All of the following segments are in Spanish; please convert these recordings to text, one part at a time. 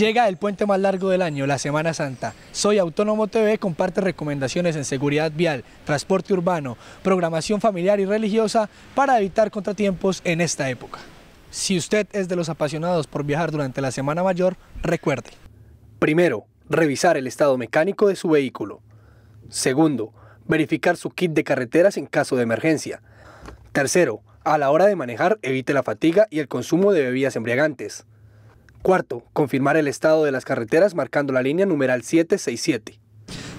Llega el puente más largo del año, la Semana Santa. Soy Autónomo TV, comparte recomendaciones en seguridad vial, transporte urbano, programación familiar y religiosa para evitar contratiempos en esta época. Si usted es de los apasionados por viajar durante la Semana Mayor, recuerde. Primero, revisar el estado mecánico de su vehículo. Segundo, verificar su kit de carreteras en caso de emergencia. Tercero, a la hora de manejar, evite la fatiga y el consumo de bebidas embriagantes. Cuarto, confirmar el estado de las carreteras marcando la línea numeral 767.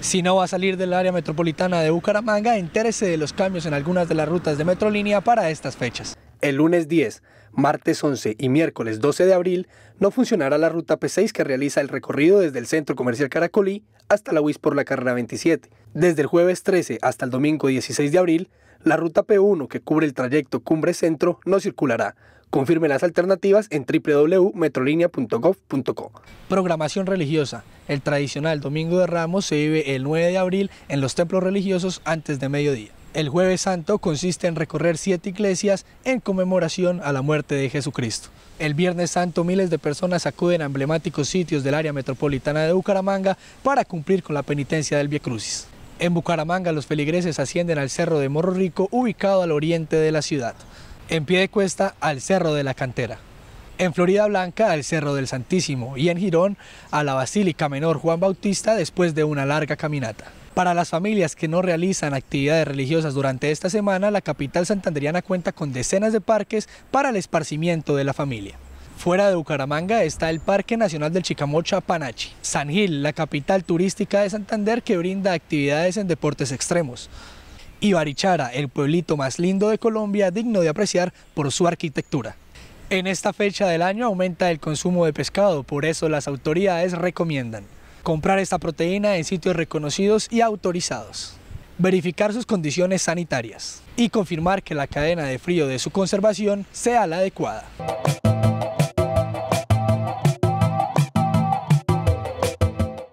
Si no va a salir del área metropolitana de Bucaramanga, entérese de los cambios en algunas de las rutas de Metrolínea para estas fechas el lunes 10, martes 11 y miércoles 12 de abril no funcionará la ruta P6 que realiza el recorrido desde el Centro Comercial Caracolí hasta la UIS por la carrera 27. Desde el jueves 13 hasta el domingo 16 de abril, la ruta P1 que cubre el trayecto Cumbre Centro no circulará. Confirme las alternativas en www.metrolinea.gov.co. Programación religiosa. El tradicional Domingo de Ramos se vive el 9 de abril en los templos religiosos antes de mediodía. El jueves santo consiste en recorrer siete iglesias en conmemoración a la muerte de Jesucristo. El viernes santo miles de personas acuden a emblemáticos sitios del área metropolitana de Bucaramanga para cumplir con la penitencia del Via Crucis. En Bucaramanga los feligreses ascienden al Cerro de Morro Rico ubicado al oriente de la ciudad. En pie de cuesta al Cerro de la Cantera. En Florida Blanca al Cerro del Santísimo y en Girón a la Basílica Menor Juan Bautista después de una larga caminata. Para las familias que no realizan actividades religiosas durante esta semana, la capital santanderiana cuenta con decenas de parques para el esparcimiento de la familia. Fuera de Bucaramanga está el Parque Nacional del Chicamocha Panachi, San Gil, la capital turística de Santander que brinda actividades en deportes extremos. Y Barichara, el pueblito más lindo de Colombia, digno de apreciar por su arquitectura. En esta fecha del año aumenta el consumo de pescado, por eso las autoridades recomiendan comprar esta proteína en sitios reconocidos y autorizados, verificar sus condiciones sanitarias y confirmar que la cadena de frío de su conservación sea la adecuada.